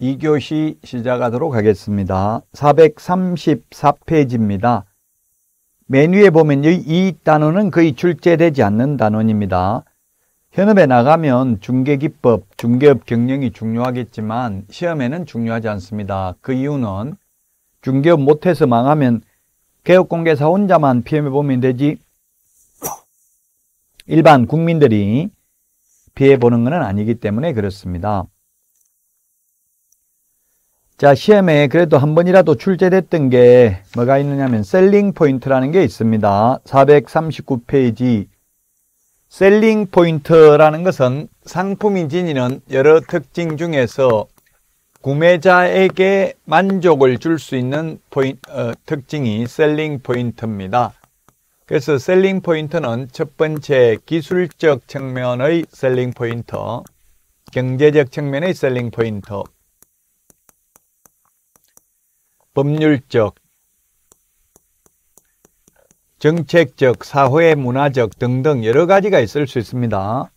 2교시 시작하도록 하겠습니다. 434페이지입니다. 맨 위에 보면 이 단어는 거의 출제되지 않는 단원입니다. 현업에 나가면 중개기법, 중개업 경영이 중요하겠지만 시험에는 중요하지 않습니다. 그 이유는 중개업 못해서 망하면 개업공개사 혼자만 피해보면 되지 일반 국민들이 피해보는 것은 아니기 때문에 그렇습니다. 자, 시험에 그래도 한 번이라도 출제됐던 게 뭐가 있느냐면 셀링 포인트라는 게 있습니다. 439페이지 셀링 포인트라는 것은 상품이 지니는 여러 특징 중에서 구매자에게 만족을 줄 수 있는 포인, 어, 특징이 셀링 포인트입니다. 그래서 셀링 포인트는 첫 번째 기술적 측면의 셀링 포인트, 경제적 측면의 셀링 포인트, 법률적, 정책적, 사회, 문화적 등등 여러 가지가 있을 수 있습니다.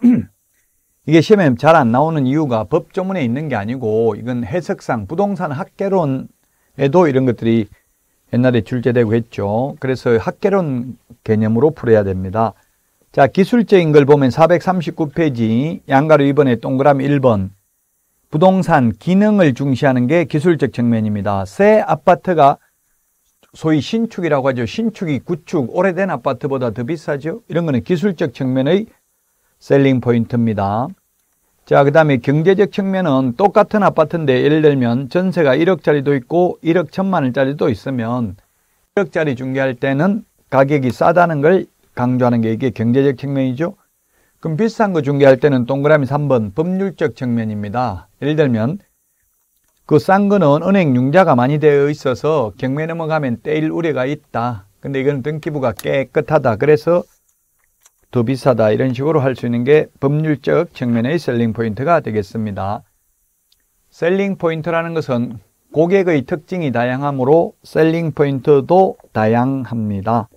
이게 시험에 잘 안 나오는 이유가 법조문에 있는 게 아니고 이건 해석상 부동산 학계론에도 이런 것들이 옛날에 출제되고 했죠. 그래서 학계론 개념으로 풀어야 됩니다. 자, 기술적인 걸 보면 439페이지 양가로 2번에 동그라미 1번 부동산 기능을 중시하는 게 기술적 측면입니다. 새 아파트가 소위 신축이라고 하죠. 신축이 구축, 오래된 아파트보다 더 비싸죠. 이런 거는 기술적 측면의 셀링 포인트입니다. 자, 그 다음에 경제적 측면은 똑같은 아파트인데 예를 들면 전세가 1억짜리도 있고 1억 천만 원짜리도 있으면 1억짜리 중개할 때는 가격이 싸다는 걸 강조하는 게 이게 경제적 측면이죠. 그럼 비싼 거 중개할 때는 동그라미 3번 법률적 측면입니다. 예를 들면 그 싼 거는 은행 융자가 많이 되어 있어서 경매 넘어가면 떼일 우려가 있다. 근데 이건 등기부가 깨끗하다. 그래서 더 비싸다. 이런 식으로 할 수 있는 게 법률적 측면의 셀링 포인트가 되겠습니다. 셀링 포인트라는 것은 고객의 특징이 다양하므로 셀링 포인트도 다양합니다.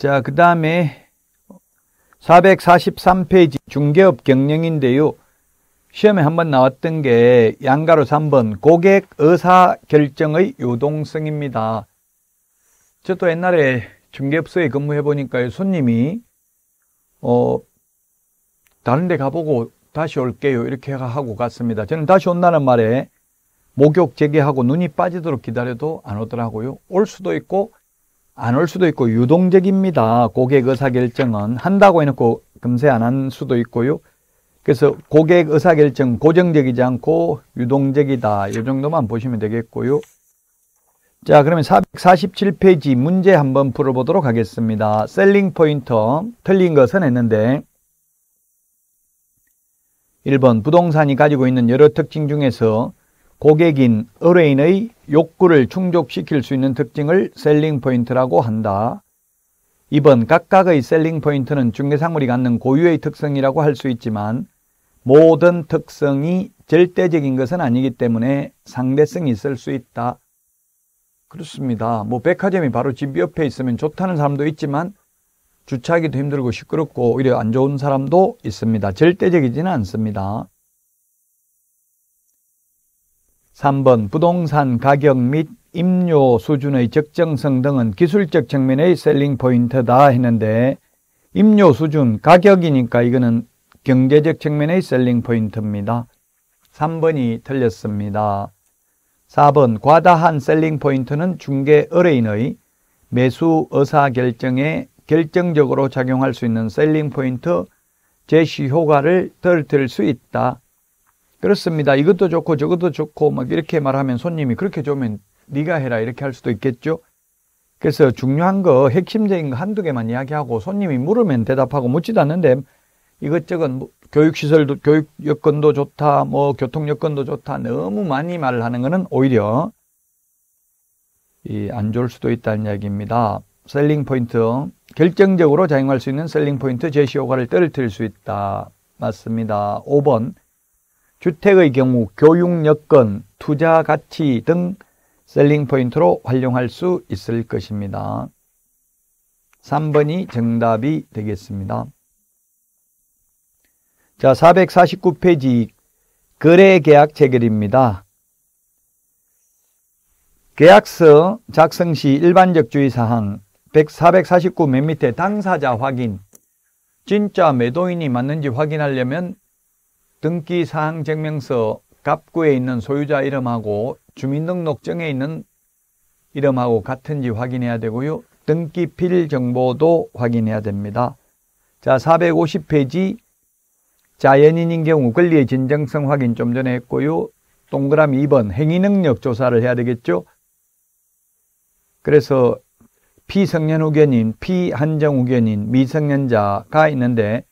자, 그 다음에 443페이지 중개업 경영인데요. 시험에 한번 나왔던 게 양가로 3번 고객 의사 결정의 유동성입니다. 저도 옛날에 중개업소에 근무해 보니까 요 손님이 어 다른 데 가보고 다시 올게요 이렇게 하고 갔습니다. 저는 다시 온다는 말에 목욕 재개하고 눈이 빠지도록 기다려도 안 오더라고요. 올 수도 있고 안올 수도 있고 유동적입니다. 고객 의사결정은 한다고 해놓고 금세 안 한 수도 있고요. 그래서 고객 의사결정 고정적이지 않고 유동적이다. 이 정도만 보시면 되겠고요. 자 그러면 447페이지 문제 한번 풀어보도록 하겠습니다. 셀링 포인트 틀린 것은 했는데 1번 부동산이 가지고 있는 여러 특징 중에서 고객인 의뢰인의 욕구를 충족시킬 수 있는 특징을 셀링 포인트라고 한다. 이번 각각의 셀링 포인트는 중개상물이 갖는 고유의 특성이라고 할 수 있지만 모든 특성이 절대적인 것은 아니기 때문에 상대성이 있을 수 있다. 그렇습니다. 뭐 백화점이 바로 집 옆에 있으면 좋다는 사람도 있지만 주차하기도 힘들고 시끄럽고 오히려 안 좋은 사람도 있습니다. 절대적이지는 않습니다. 3번 부동산 가격 및 임료 수준의 적정성 등은 기술적 측면의 셀링 포인트다 했는데 임료 수준 가격이니까 이거는 경제적 측면의 셀링 포인트입니다. 3번이 틀렸습니다. 4번 과다한 셀링 포인트는 중개 의뢰인의 매수 의사 결정에 결정적으로 작용할 수 있는 셀링 포인트 제시 효과를 덜어뜨수 있다. 그렇습니다. 이것도 좋고 저것도 좋고 막 이렇게 말하면 손님이 그렇게 좋으면 네가 해라 이렇게 할 수도 있겠죠. 그래서 중요한 거 핵심적인 거 한두 개만 이야기하고 손님이 물으면 대답하고 묻지도 않는데 이것저것 뭐 교육시설도 교육 여건도 좋다 뭐 교통 여건도 좋다 너무 많이 말을 하는 거는 오히려 이 안 좋을 수도 있다는 이야기입니다. 셀링 포인트 결정적으로 작용할 수 있는 셀링 포인트 제시효과를 떨어뜨릴 수 있다. 맞습니다. 5번 주택의 경우 교육 여건, 투자 가치 등 셀링 포인트로 활용할 수 있을 것입니다. 3번이 정답이 되겠습니다. 자, 449페이지 거래 계약 체결입니다. 계약서 작성 시 일반적 주의 사항 449 맨 밑에 당사자 확인 진짜 매도인이 맞는지 확인하려면 등기사항증명서 갑구에 있는 소유자 이름하고 주민등록증에 있는 이름하고 같은지 확인해야 되고요. 등기필 정보도 확인해야 됩니다. 자, 450페이지 자연인인 경우 권리의 진정성 확인 좀 전에 했고요. 동그라미 2번 행위능력 조사를 해야 되겠죠. 그래서 피성년 후견인, 피한정 후견인, 미성년자가 있는데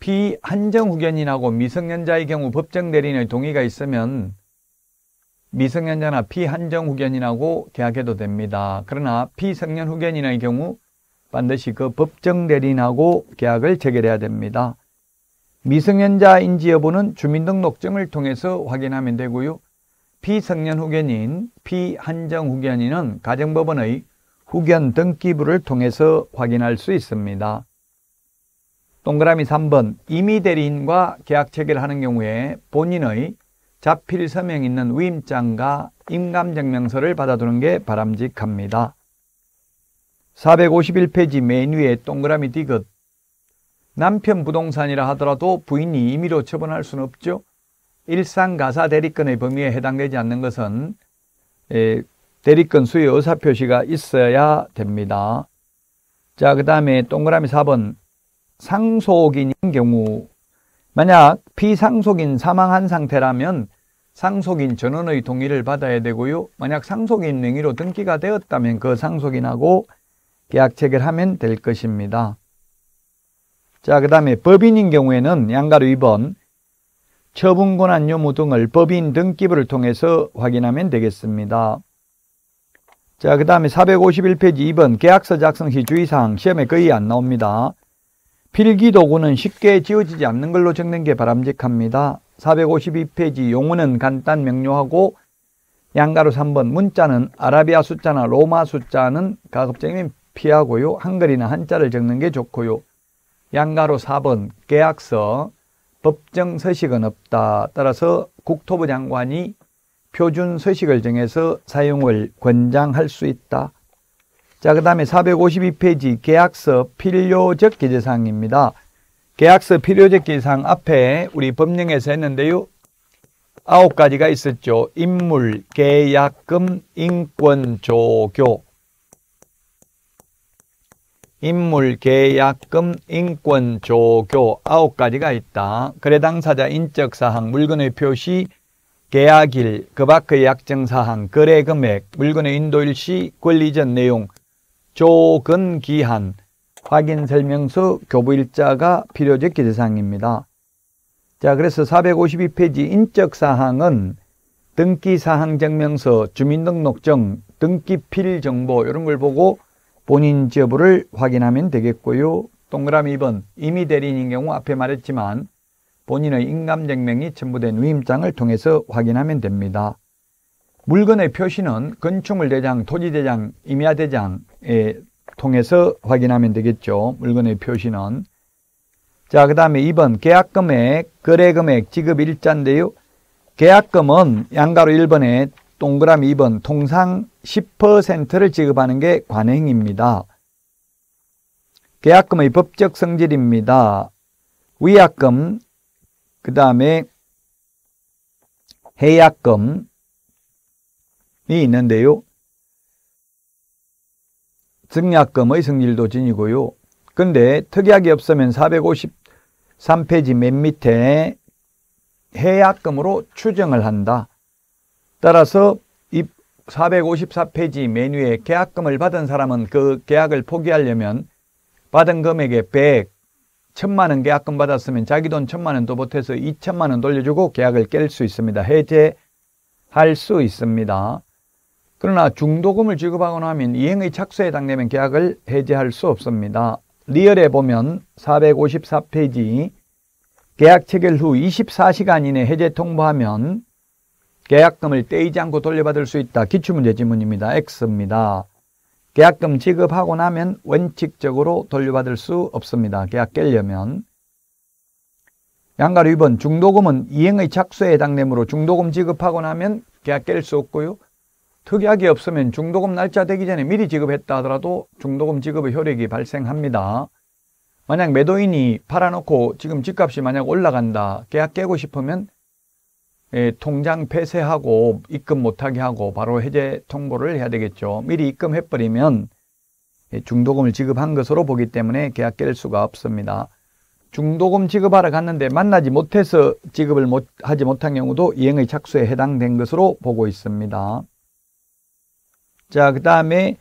비한정후견인하고 미성년자의 경우 법정 대리인의 동의가 있으면 미성년자나 피한정후견인하고 계약해도 됩니다. 그러나 피성년후견인의 경우 반드시 그 법정 대리인하고 계약을 체결해야 됩니다. 미성년자인지 여부는 주민등록증을 통해서 확인하면 되고요. 피성년 후견인, 피한정 후견인은 가정법원의 후견 등기부를 통해서 확인할 수 있습니다. 동그라미 3번 이미 대리인과 계약 체결하는 경우에 본인의 자필 서명 있는 위임장과 임감증명서를 받아두는 게 바람직합니다. 451페이지 메인 위에 동그라미 디귿 남편 부동산이라 하더라도 부인이 임의로 처분할 수는 없죠. 일상가사 대리권의 범위에 해당되지 않는 것은 대리권 수의 의사표시가 있어야 됩니다. 자, 그 다음에 동그라미 4번 상속인 인 경우 만약 피상속인 사망한 상태라면 상속인 전원의 동의를 받아야 되고요. 만약 상속인 명의로 등기가 되었다면 그 상속인하고 계약 체결하면 될 것입니다. 자, 그 다음에 법인인 경우에는 양가로 2번 처분 권한 요무 등을 법인 등기부를 통해서 확인하면 되겠습니다. 자, 그 다음에 451페이지 2번 계약서 작성 시 주의사항 시험에 거의 안 나옵니다. 필기 도구는 쉽게 지워지지 않는 걸로 적는 게 바람직합니다. 452페이지 용어는 간단 명료하고 양가로 3번 문자는 아라비아 숫자나 로마 숫자는 가급적이면 피하고요. 한글이나 한자를 적는 게 좋고요. 양가로 4번 계약서 법정 서식은 없다. 따라서 국토부 장관이 표준 서식을 정해서 사용을 권장할 수 있다. 자, 그 다음에 452페이지 계약서 필요적 기재사항입니다. 계약서 필요적 기재사항 앞에 우리 법령에서 했는데요. 아홉 가지가 있었죠. 인물, 계약금, 인권, 조교. 인물, 계약금, 인권, 조교 아홉 가지가 있다. 거래 당사자 인적 사항, 물건의 표시, 계약일, 그 밖의 약정 사항, 거래 금액, 물건의 인도일시, 권리전 내용, 조근 기한 확인 설명서 교부 일자가 필요적 기재사항입니다. 자, 그래서 452페이지 인적 사항은 등기 사항 증명서, 주민등록증, 등기필 정보 이런 걸 보고 본인 지역부를 확인하면 되겠고요. 동그라미 2번 이미 대리인인 경우 앞에 말했지만 본인의 인감증명이 첨부된 위임장을 통해서 확인하면 됩니다. 물건의 표시는 건축물대장, 토지대장, 임야대장에 통해서 확인하면 되겠죠. 물건의 표시는. 자, 그 다음에 2번 계약금액, 거래금액, 지급일자인데요. 계약금은 양가로 1번에 동그라미 2번 통상 10%를 지급하는 게 관행입니다. 계약금의 법적 성질입니다. 위약금, 그 다음에 해약금, 이 있는데요. 증약금의 성질도 지니고요. 근데 특약이 없으면 453페이지 맨 밑에 해약금으로 추정을 한다. 따라서 이 454페이지 메뉴에 계약금을 받은 사람은 그 계약을 포기하려면 받은 금액의 100, 1000만 원 계약금 받았으면 자기 돈 1000만 원도 못해서 2000만 원 돌려주고 계약을 깰 수 있습니다. 해제할 수 있습니다. 그러나 중도금을 지급하거나 하면 이행의 착수에 해당되면 계약을 해지할 수 없습니다. 리얼에 보면 454페이지 계약 체결 후 24시간 이내 해제 통보하면 계약금을 떼이지 않고 돌려받을 수 있다. 기출문제 지문입니다. X입니다. 계약금 지급하고 나면 원칙적으로 돌려받을 수 없습니다. 계약 깰려면. 양가류 2번 중도금은 이행의 착수에 해당되므로 중도금 지급하고 나면 계약 깰 수 없고요. 특약이 없으면 중도금 날짜 되기 전에 미리 지급했다 하더라도 중도금 지급의 효력이 발생합니다. 만약 매도인이 팔아놓고 지금 집값이 만약 올라간다, 계약 깨고 싶으면 예, 통장 폐쇄하고 입금 못하게 하고 바로 해제 통보를 해야 되겠죠. 미리 입금해버리면 예, 중도금을 지급한 것으로 보기 때문에 계약 깰 수가 없습니다. 중도금 지급하러 갔는데 만나지 못해서 지급을 못, 하지 못한 경우도 이행의 착수에 해당된 것으로 보고 있습니다. 자, 그 다음에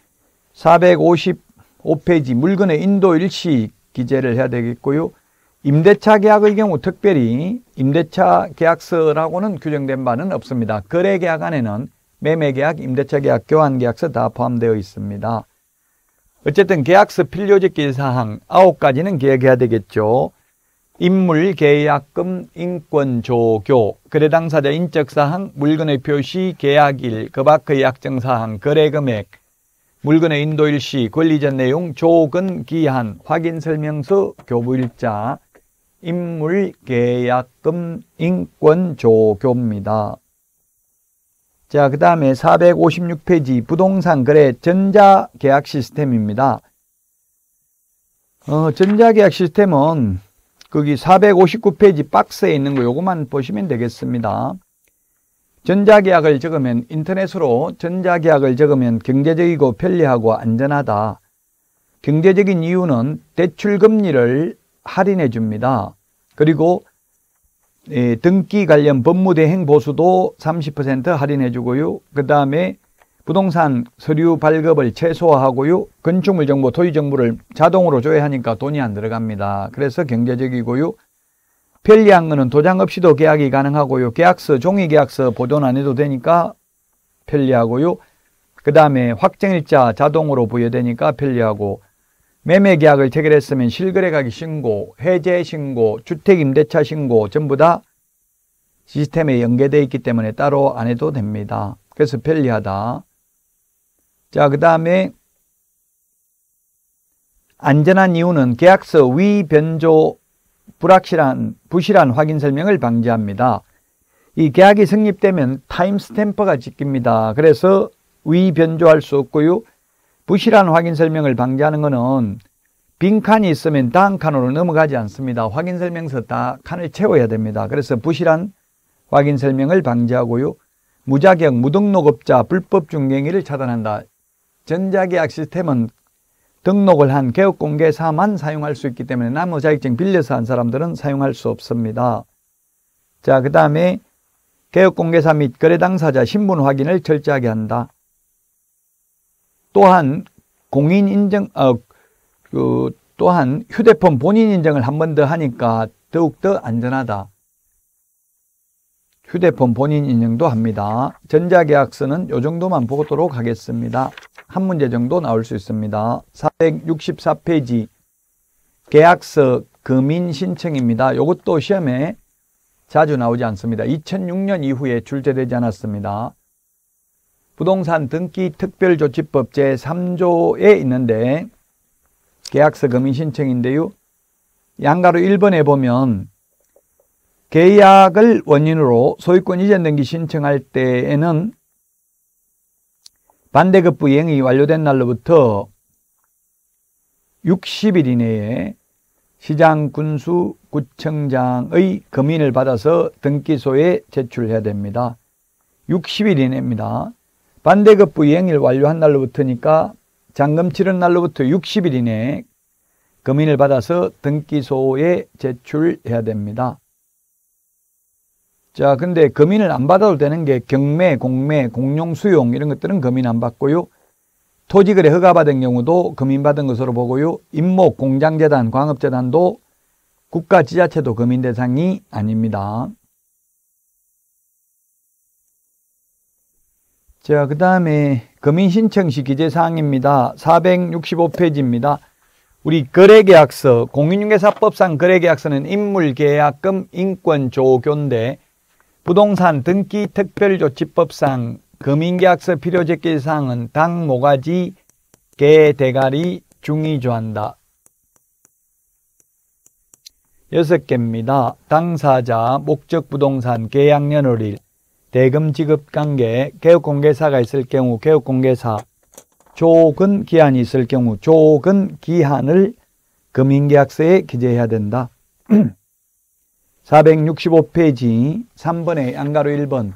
455페이지 물건의 인도 일시 기재를 해야 되겠고요. 임대차 계약의 경우 특별히 임대차 계약서라고는 규정된 바는 없습니다. 거래 계약 안에는 매매 계약, 임대차 계약, 교환 계약서 다 포함되어 있습니다. 어쨌든 계약서 필요적기 사항 9가지는 기억해야 되겠죠. 인물계약금 인권조교 거래당사자 인적사항 물건의 표시 계약일 그 밖의 약정사항 거래금액 물건의 인도일시 권리전 내용 조건 기한 확인설명서 교부일자 인물계약금 인권조교입니다. 자, 그 다음에 456페이지 부동산 거래 전자계약 시스템입니다. 어, 전자계약 시스템은 거기 459페이지 박스에 있는 거 요것만 보시면 되겠습니다. 전자계약을 적으면 인터넷으로 전자계약을 적으면 경제적이고 편리하고 안전하다. 경제적인 이유는 대출금리를 할인해 줍니다. 그리고 예, 등기 관련 법무대행 보수도 30% 할인해 주고요. 그 다음에 부동산 서류 발급을 최소화하고요. 건축물 정보, 토지 정보를 자동으로 조회하니까 돈이 안 들어갑니다. 그래서 경제적이고요. 편리한 거는 도장 없이도 계약이 가능하고요. 계약서, 종이 계약서 보존 안 해도 되니까 편리하고요. 그 다음에 확정일자 자동으로 부여되니까 편리하고 매매 계약을 체결했으면 실거래가기 신고, 해제 신고, 주택임대차 신고 전부 다 시스템에 연계되어 있기 때문에 따로 안 해도 됩니다. 그래서 편리하다. 자, 그 다음에 안전한 이유는 계약서 위변조 불확실한 부실한 확인 설명을 방지합니다. 이 계약이 성립되면 타임스탬프가 찍힙니다. 그래서 위변조할 수 없고요. 부실한 확인 설명을 방지하는 것은 빈 칸이 있으면 다음 칸으로 넘어가지 않습니다. 확인 설명서 다 칸을 채워야 됩니다. 그래서 부실한 확인 설명을 방지하고요. 무자격, 무등록업자, 불법 중개행위를 차단한다. 전자계약 시스템은 등록을 한 개업공개사만 사용할 수 있기 때문에 나무 자격증 빌려서 한 사람들은 사용할 수 없습니다. 자, 그 다음에 개업공개사 및 거래 당사자 신분 확인을 철저하게 한다. 또한 공인 인증, 어, 그, 또한 휴대폰 본인 인증을 한 번 더 하니까 더욱더 안전하다. 휴대폰 본인 인증도 합니다. 전자계약서는 요 정도만 보도록 하겠습니다. 한 문제 정도 나올 수 있습니다. 464페이지 계약서 금인 신청입니다. 이것도 시험에 자주 나오지 않습니다. 2006년 이후에 출제되지 않았습니다. 부동산 등기 특별조치법 제3조에 있는데 계약서 금인 신청인데요. 양가로 1번에 보면 계약을 원인으로 소유권 이전 등기 신청할 때에는 반대급부 이행이 완료된 날로부터 60일 이내에 시장 군수 구청장의 검인을 받아서 등기소에 제출해야 됩니다. 60일 이내입니다. 반대급부 이행일 완료한 날로부터니까 장금 치른 날로부터 60일 이내에 검인을 받아서 등기소에 제출해야 됩니다. 자, 근데 금인을 안 받아도 되는 게 경매, 공매, 공용, 수용 이런 것들은 금인 안 받고요. 토지거래 허가받은 경우도 금인받은 것으로 보고요. 임목, 공장재단, 광업재단도 국가 지자체도 금인 대상이 아닙니다. 자, 그 다음에 금인신청시 기재사항입니다. 465페이지입니다. 우리 거래계약서, 공인중개사법상 거래계약서는 인물계약금, 인권조교인데 부동산 등기 특별조치법상 금융계약서 필요제끼사항은 당 모가지 개 대가리 중위조한다. 여섯 개입니다. 당사자, 목적 부동산, 계약년 월일, 대금 지급 관계, 개업공개사가 있을 경우 개업공개사, 조금 기한이 있을 경우 조금 기한을 금융계약서에 기재해야 된다. 465페이지 3번의 양가로 1번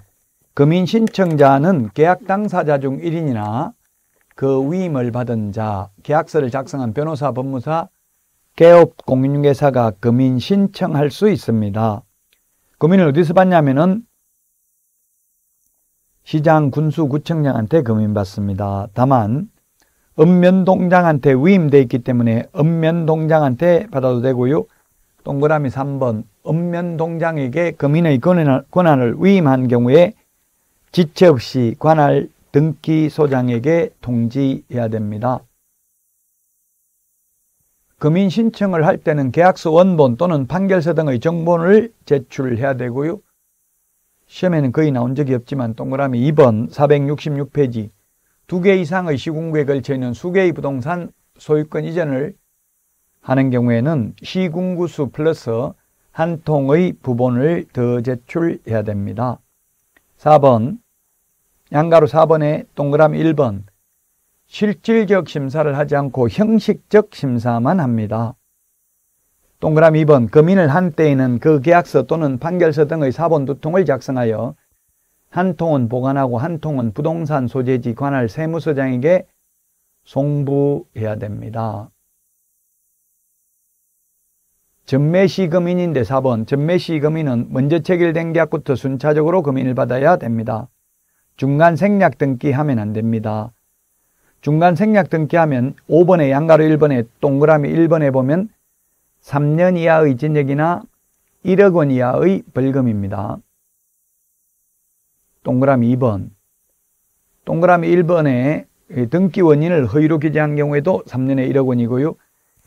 금인 신청자는 계약 당사자 중 1인이나 그 위임을 받은 자, 계약서를 작성한 변호사, 법무사, 개업 공인중개사가 금인 신청할 수 있습니다. 금인을 어디서 받냐면은 시장 군수 구청장한테 금인 받습니다. 다만 읍면 동장한테 위임돼 있기 때문에 읍면 동장한테 받아도 되고요. 동그라미 3번 읍면동장에게 금인의 권한을, 위임한 경우에 지체 없이 관할 등기 소장에게 통지해야 됩니다. 금인 신청을 할 때는 계약서 원본 또는 판결서 등의 정본을 제출해야 되고요. 시험에는 거의 나온 적이 없지만 동그라미 2번 466페이지 2개 이상의 시군구에 걸쳐 있는 수개의 부동산 소유권 이전을 하는 경우에는 시군구수 플러스 한 통의 부분을더 제출해야 됩니다. 4번 양가로 4번에 동그라미 1번 실질적 심사를 하지 않고 형식적 심사만 합니다. 동그라미 2번 금인을 한 때에는 그 계약서 또는 판결서 등의 사본 두 통을 작성하여 한 통은 보관하고 한 통은 부동산 소재지 관할 세무서장에게 송부해야 됩니다. 전매시 금인인데 4번 전매시 금인은 먼저 체결된 계약부터 순차적으로 금인을 받아야 됩니다. 중간 생략 등기하면 안 됩니다. 중간 생략 등기하면 5번에 양가로 1번에 동그라미 1번에 보면 3년 이하의 진역이나 1억 원 이하의 벌금입니다. 동그라미 2번 동그라미 1번에 등기 원인을 허위로 기재한 경우에도 3년에 1억 원이고요.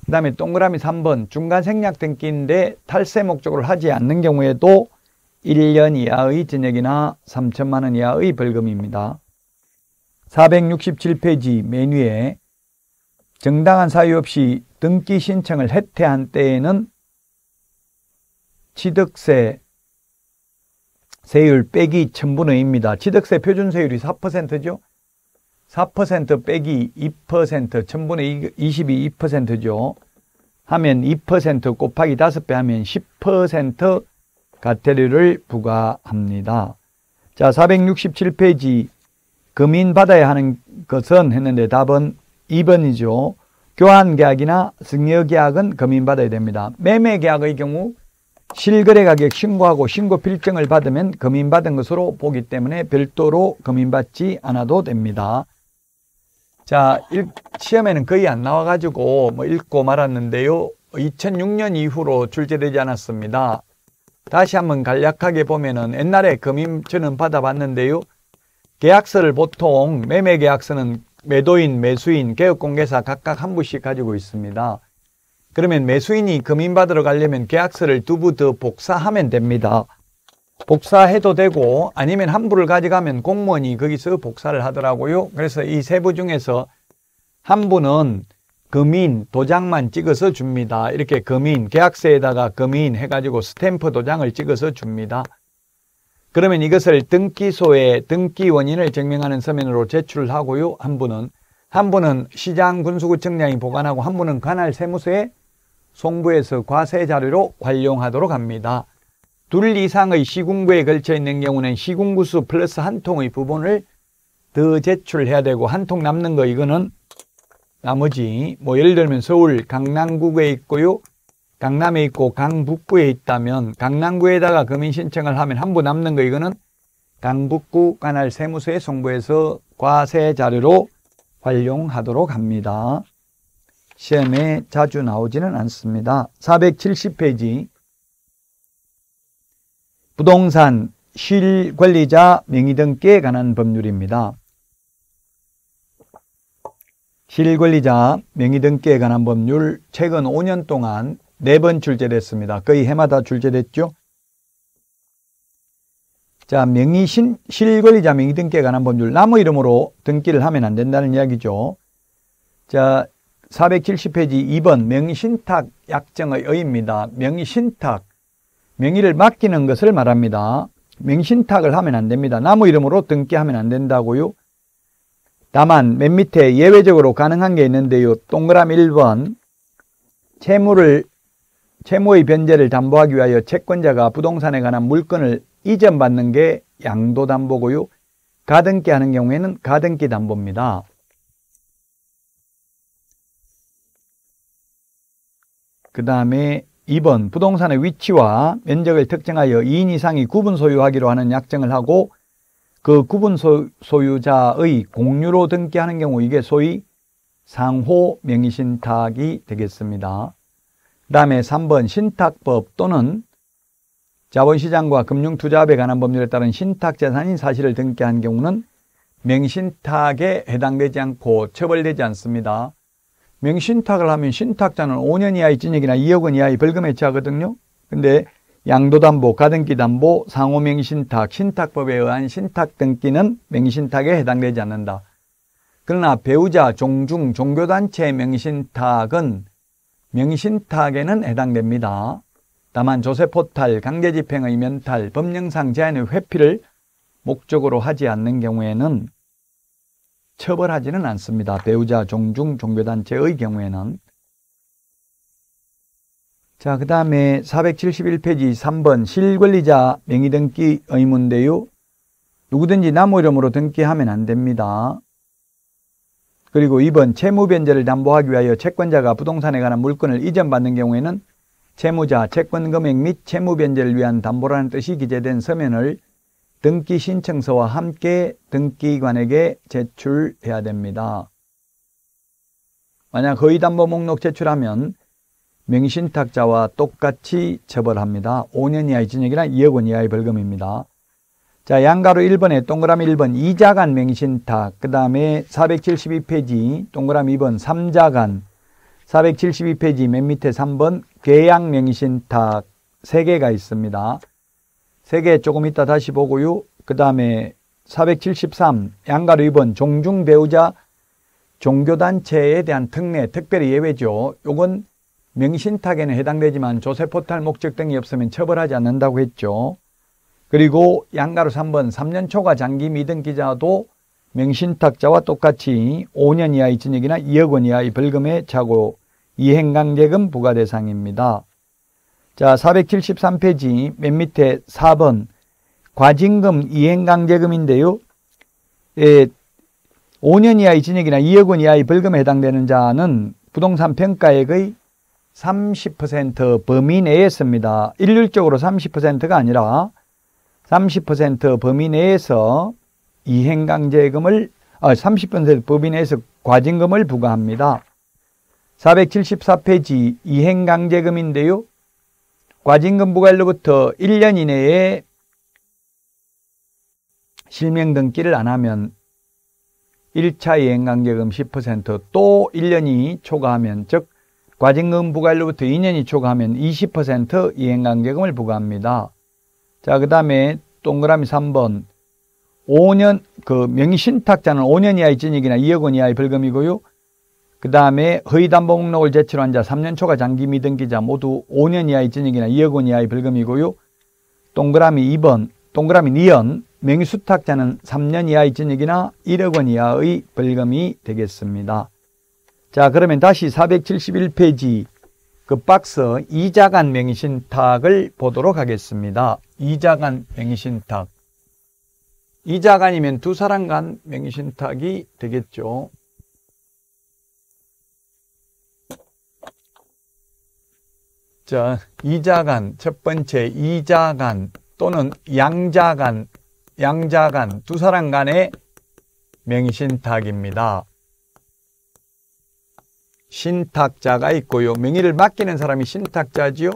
그 다음에 동그라미 3번 중간 생략 등기인데 탈세 목적으로 하지 않는 경우에도 1년 이하의 징액이나 3천만 원 이하의 벌금입니다. 467페이지 메뉴에 정당한 사유 없이 등기 신청을 해태한 때에는 취득세 세율 빼기 천분의입니다. 취득세 표준세율이 4%죠. 4% 빼기 2% 1000분의 20이 2%죠. 하면 2% 곱하기 5배 하면 10%가태료를 부과합니다. 자, 467페이지 금인 받아야 하는 것은 했는데 답은 2번이죠. 교환계약이나 승여계약은 금인받아야 됩니다. 매매계약의 경우 실거래 가격 신고하고 신고 필증을 받으면 금인받은 것으로 보기 때문에 별도로 금인받지 않아도 됩니다. 자, 일, 시험에는 거의 안 나와가지고 뭐 읽고 말았는데요. 2006년 이후로 출제되지 않았습니다. 다시 한번 간략하게 보면은 옛날에 금임 저는 받아봤는데요. 계약서를 보통 매매 계약서는 매도인, 매수인, 개업공개사 각각 한 부씩 가지고 있습니다. 그러면 매수인이 금인 받으러 가려면 계약서를 두부더 복사하면 됩니다. 복사해도 되고 아니면 한부를 가져가면 공무원이 거기서 복사를 하더라고요. 그래서 이 세부 중에서 한부는 금인 도장만 찍어서 줍니다. 이렇게 금인 계약서에다가 금인 해가지고 스탬프 도장을 찍어서 줍니다. 그러면 이것을 등기소에 등기 원인을 증명하는 서면으로 제출하고요. 한부는 한부는 시장 군수구청장이 보관하고 한부는 관할 세무서에 송부에서 과세 자료로 활용하도록 합니다. 둘 이상의 시군구에 걸쳐 있는 경우는 시군구수 플러스 한 통의 부분을 더 제출해야 되고 한 통 남는 거 이거는 나머지 뭐 예를 들면 서울 강남구에 있고요. 강남에 있고 강북구에 있다면 강남구에다가 금인 신청을 하면 한부 남는 거 이거는 강북구 관할 세무서에 송부해서 과세 자료로 활용하도록 합니다. 시험에 자주 나오지는 않습니다. 470페이지 부동산, 실권리자 명의 등기에 관한 법률입니다. 실권리자 명의 등기에 관한 법률 최근 5년 동안 4번 출제됐습니다. 거의 해마다 출제됐죠. 자, 명의 신, 실권리자 명의 등기에 관한 법률 남의 이름으로 등기를 하면 안 된다는 이야기죠. 자, 470페이지 2번 명의신탁 약정의 의입니다. 명의신탁 명의를 맡기는 것을 말합니다. 명신탁을 하면 안 됩니다. 나무 이름으로 등기하면 안 된다고요. 다만 맨 밑에 예외적으로 가능한 게 있는데요. 동그라미 1번 채무를 채무의 변제를 담보하기 위하여 채권자가 부동산에 관한 물건을 이전받는 게 양도담보고요. 가등기 하는 경우에는 가등기 담보입니다. 그 다음에 2번 부동산의 위치와 면적을 특정하여 2인 이상이 구분 소유하기로 하는 약정을 하고 그 구분 소유자의 공유로 등기하는 경우 이게 소위 상호 명의신탁이 되겠습니다. 그 다음에 3번 신탁법 또는 자본시장과 금융투자업에 관한 법률에 따른 신탁재산인 사실을 등기한 경우는 명신탁에 의 해당되지 않고 처벌되지 않습니다. 명신탁을 하면 신탁자는 5년 이하의 징역이나 2억 원 이하의 벌금에 처하거든요. 근데 양도담보, 가등기담보, 상호명신탁, 신탁법에 의한 신탁등기는 명신탁에 해당되지 않는다. 그러나 배우자, 종중, 종교단체 명신탁은 명신탁에는 해당됩니다. 다만 조세포탈, 강제집행의 면탈, 법령상 제한의 회피를 목적으로 하지 않는 경우에는 처벌하지는 않습니다. 배우자 종중 종교단체의 경우에는 자, 그 다음에 471페이지 3번 실권리자 명의 등기 의문데요. 누구든지 남의 이름으로 등기하면 안 됩니다. 그리고 2번 채무 변제를 담보하기 위하여 채권자가 부동산에 관한 물건을 이전받는 경우에는 채무자 채권 금액 및 채무 변제를 위한 담보라는 뜻이 기재된 서면을 등기 신청서와 함께 등기관에게 제출해야 됩니다. 만약 허위담보 목록 제출하면 명신탁자와 똑같이 처벌합니다. 5년 이하의 징역이나 2억 원 이하의 벌금입니다. 자, 양가로 1번에 동그라미 1번 이자간 명신탁그 다음에 472페이지 동그라미 2번 3자간, 472페이지 맨 밑에 3번 괴양 명신탁 3개가 있습니다. 세계 조금 이따 다시 보고요. 그 다음에 473 양가루 입은 종중 배우자 종교단체에 대한 특례 특별히 예외죠. 요건 명신탁에는 해당되지만 조세포탈 목적 등이 없으면 처벌하지 않는다고 했죠. 그리고 양가루 3번 3년 초과 장기 미등 기자도 명신탁자와 똑같이 5년 이하의 징역이나 2억 원 이하의 벌금에 차고 이행강제금 부과 대상입니다. 자, 473페이지 맨 밑에 4번 과징금 이행강제금인데요. 예, 5년 이하의 징역이나 2억 원 이하의 벌금에 해당되는 자는 부동산 평가액의 30% 범위 내였습니다. 일률적으로 30%가 아니라 30% 범위 내에서 이행강제금을 아, 30% 범위 내에서 과징금을 부과합니다. 474페이지 이행강제금인데요. 과징금부과일로부터 1년 이내에 실명 등기를 안 하면 1차 이행관계금 10%또 1년이 초과하면 즉 과징금 부과일로부터 2년이 초과하면 20% 이행관계금을 부과합니다. 자, 그 다음에 동그라미 3번 5년 그 명의신탁자는 5년 이하의 징역이나 2억 원 이하의 벌금이고요. 그 다음에 허위담보 목록을 제출한 자 3년 초과 장기 미등 기자 모두 5년 이하의 징역이나 2억 원 이하의 벌금이고요. 동그라미 2번, 동그라미 2연, 명의수탁자는 3년 이하의 징역이나 1억 원 이하의 벌금이 되겠습니다. 자 그러면 다시 471페이지 그 박스 이자간 명의신탁을 보도록 하겠습니다. 이자간 명의신탁 이자간이면 두 사람 간 명의신탁이 되겠죠. 자, 이자간, 첫 번째 이자간 또는 양자간, 양자간 두 사람 간의 명의신탁입니다. 신탁자가 있고요. 명의를 맡기는 사람이 신탁자지요.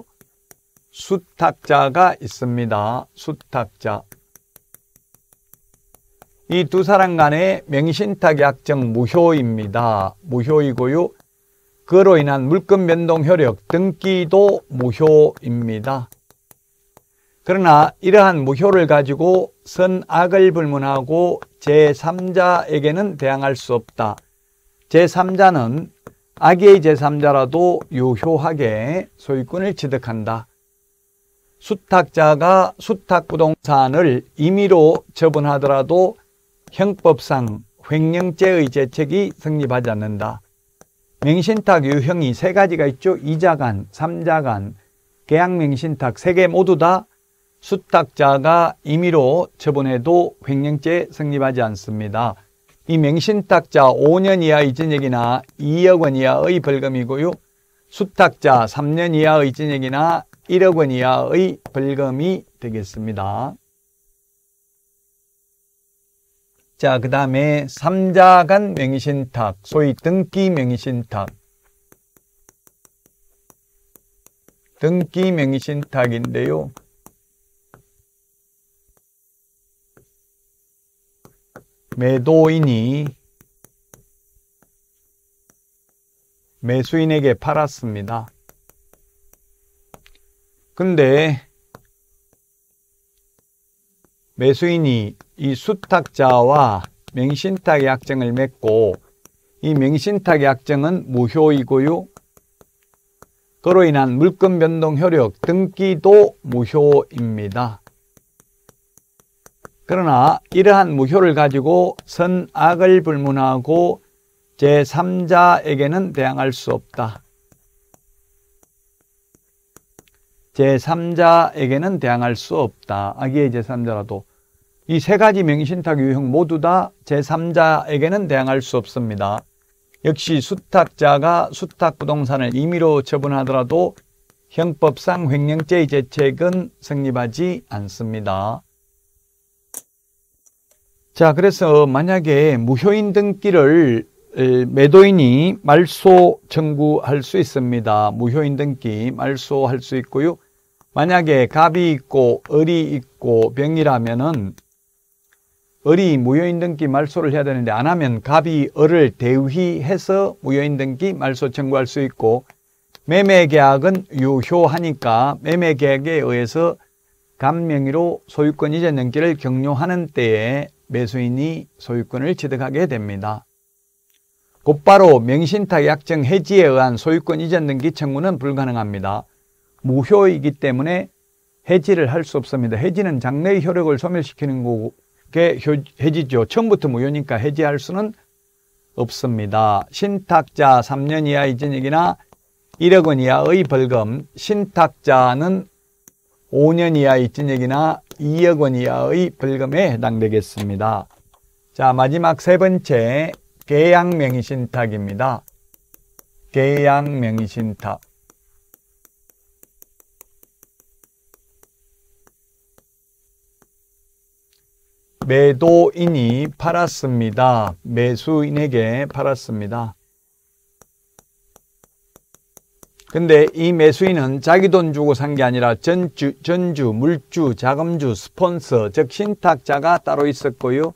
수탁자가 있습니다. 수탁자. 이 두 사람 간의 명의신탁 약정 무효입니다. 무효이고요. 그로 인한 물권 변동 효력 등기도 무효입니다. 그러나 이러한 무효를 가지고 선악을 불문하고 제3자에게는 대항할 수 없다. 제3자는 악의 제3자라도 유효하게 소유권을 취득한다. 수탁자가 수탁부동산을 임의로 처분하더라도 형법상 횡령죄의 제책이 성립하지 않는다. 맹신탁 유형이 세 가지가 있죠. 이자간삼자간 계약맹신탁 세 개 모두 다 수탁자가 임의로 처분해도 횡령죄 성립하지 않습니다. 이 맹신탁자 5년 이하 이진액이나 2억 원 이하의 벌금이고요. 수탁자 3년 이하의 이진액이나 1억 원 이하의 벌금이 되겠습니다. 자, 그 다음에 삼자간 명의신탁, 소위 등기 명의신탁. 등기 명의신탁인데요. 매도인이 매수인에게 팔았습니다. 근데 매수인이 이 수탁자와 맹신탁 약정을 맺고 이 맹신탁 약정은 무효이고요. 그로 인한 물건 변동 효력 등기도 무효입니다. 그러나 이러한 무효를 가지고 선악을 불문하고 제3자에게는 대항할 수 없다. 제3자에게는 대항할 수 없다. 아기의 제3자라도 이세 가지 명신탁 의 유형 모두 다 제3자에게는 대항할 수 없습니다. 역시 수탁자가 수탁부동산을 임의로 처분하더라도 형법상 횡령죄의 재책은 성립하지 않습니다. 자, 그래서 만약에 무효인 등기를 매도인이 말소 청구할 수 있습니다. 무효인 등기 말소할 수 있고요. 만약에 갑이 있고 을이 있고 병이라면은 을이 무효인등기 말소를 해야 되는데 안 하면 갑이 을을 대휘해서 무효인등기 말소 청구할 수 있고 매매계약은 유효하니까 매매계약에 의해서 감명의로 소유권 이전 등기를 경료하는 때에 매수인이 소유권을 취득하게 됩니다. 곧바로 명신탁 약정 해지에 의한 소유권 이전 등기 청구는 불가능합니다. 무효이기 때문에 해지를 할 수 없습니다. 해지는 장래의 효력을 소멸시키는 그게 해지죠. 처음부터 무효니까 해지할 수는 없습니다. 신탁자 3년 이하의 징역이나 1억 원 이하의 벌금, 신탁자는 5년 이하의 징역이나 2억 원 이하의 벌금에 해당되겠습니다. 자, 마지막 세 번째 계약명의 신탁입니다. 계약명의 신탁. 매도인이 팔았습니다. 매수인에게 팔았습니다. 근데 이 매수인은 자기 돈 주고 산 게 아니라 전주, 전주, 물주, 자금주, 스폰서, 즉 신탁자가 따로 있었고요.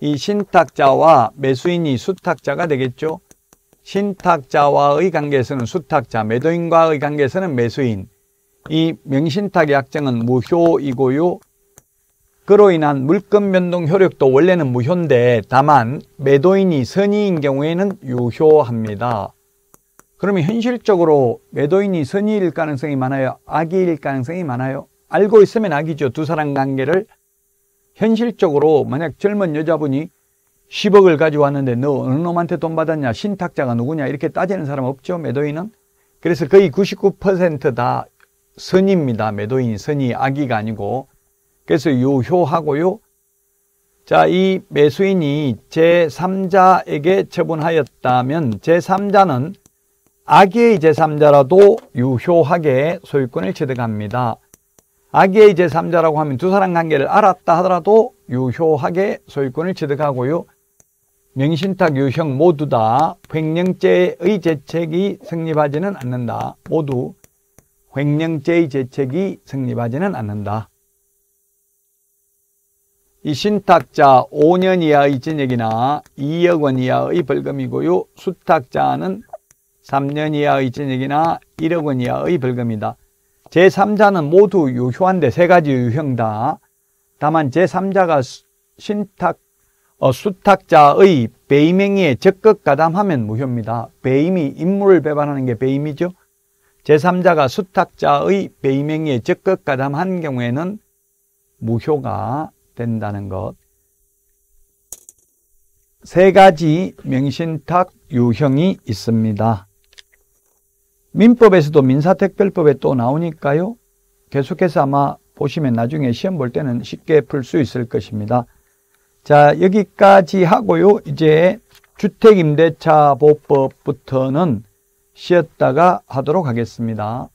이 신탁자와 매수인이 수탁자가 되겠죠. 신탁자와의 관계에서는 수탁자, 매도인과의 관계에서는 매수인. 이명신탁 약정은 무효이고요. 그로 인한 물건 변동 효력도 원래는 무효인데 다만 매도인이 선의인 경우에는 유효합니다. 그러면 현실적으로 매도인이 선의일 가능성이 많아요? 악의일 가능성이 많아요? 알고 있으면 악이죠. 두 사람 관계를 현실적으로 만약 젊은 여자분이 10억을 가져왔는데 너 어느 놈한테 돈 받았냐 신탁자가 누구냐 이렇게 따지는 사람 없죠 매도인은 그래서 거의 99%다 선입니다 매도인이 선의 악의가 아니고 그래서 요효하고요. 자, 이 매수인이 제3자에게 처분하였다면 제3자는 악의 제3자라도 유효하게 소유권을 취득합니다. 악의 제3자라고 하면 두 사람 관계를 알았다 하더라도 유효하게 소유권을 취득하고요. 명신탁 유형 모두 다 횡령죄의 재책이 성립하지는 않는다. 모두 횡령죄의 재책이 성립하지는 않는다. 이 신탁자 5년 이하의 징역이나 2억 원 이하의 벌금이고요. 수탁자는 3년 이하의 징역이나 1억 원 이하의 벌금이다. 제3자는 모두 유효한데 세 가지 유형다. 다만 제3자가 신탁 어, 수탁자의 배임행위에 적극 가담하면 무효입니다. 배임이 임무를 배반하는 게 배임이죠. 제3자가 수탁자의 배임행위에 적극 가담한 경우에는 무효가 된다는 것. 세 가지 명신탁 유형이 있습니다. 민법에서도 민사특별법에 또 나오니까요. 계속해서 아마 보시면 나중에 시험 볼 때는 쉽게 풀 수 있을 것입니다. 자, 여기까지 하고요. 이제 주택임대차 보법부터는 쉬었다가 하도록 하겠습니다.